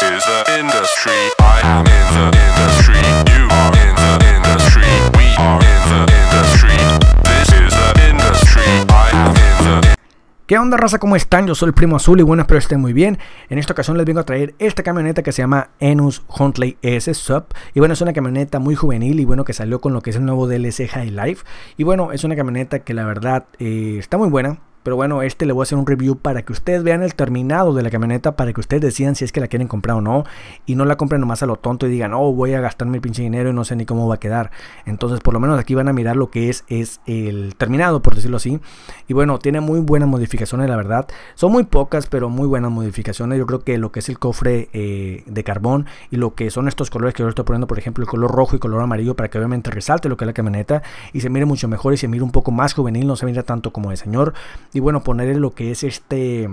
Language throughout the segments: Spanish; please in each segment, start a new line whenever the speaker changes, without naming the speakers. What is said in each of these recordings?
¿Qué onda raza? ¿Cómo están? Yo soy el Primo Azul y bueno, espero estén muy bien. En esta ocasión les vengo a traer esta camioneta que se llama Enus Huntley S Sub. Y bueno, es una camioneta muy juvenil y bueno, que salió con lo que es el nuevo DLC High Life. Y bueno, es una camioneta que la verdad eh, está muy buena pero bueno, este le voy a hacer un review para que ustedes vean el terminado de la camioneta, para que ustedes decidan si es que la quieren comprar o no. Y no la compren nomás a lo tonto y digan, oh, voy a gastarme el pinche dinero y no sé ni cómo va a quedar. Entonces, por lo menos aquí van a mirar lo que es, es el terminado, por decirlo así. Y bueno, tiene muy buenas modificaciones, la verdad. Son muy pocas, pero muy buenas modificaciones. Yo creo que lo que es el cofre eh, de carbón y lo que son estos colores que yo estoy poniendo, por ejemplo, el color rojo y color amarillo, para que obviamente resalte lo que es la camioneta y se mire mucho mejor y se mire un poco más juvenil, no se mire tanto como de señor y bueno, ponerle lo que es este...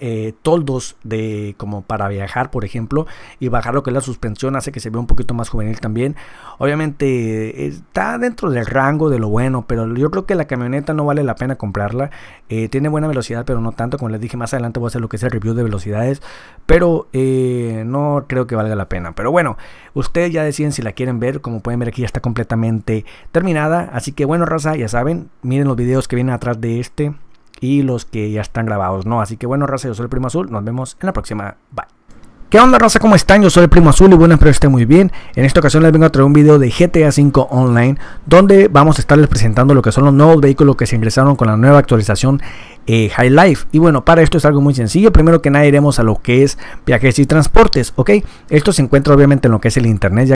Eh, toldos de como para viajar por ejemplo y bajar lo que es la suspensión hace que se vea un poquito más juvenil también obviamente eh, está dentro del rango de lo bueno pero yo creo que la camioneta no vale la pena comprarla eh, tiene buena velocidad pero no tanto como les dije más adelante voy a hacer lo que es el review de velocidades pero no creo que valga la pena pero bueno ustedes ya deciden si la quieren ver como pueden ver aquí ya está completamente terminada así que bueno raza ya saben miren los videos que vienen atrás de este y los que ya están grabados, ¿no? Así que bueno, raza, yo soy el Primo Azul, nos vemos en la próxima, bye. ¿Qué onda raza? ¿Cómo están? Yo soy el Primo Azul y bueno, espero que muy bien. En esta ocasión les vengo a traer un video de GTA 5 Online donde vamos a estarles presentando lo que son los nuevos vehículos que se ingresaron con la nueva actualización eh, High Life. Y bueno, para esto es algo muy sencillo. Primero que nada iremos a lo que es viajes y transportes, ¿ok? Esto se encuentra obviamente en lo que es el internet. Ya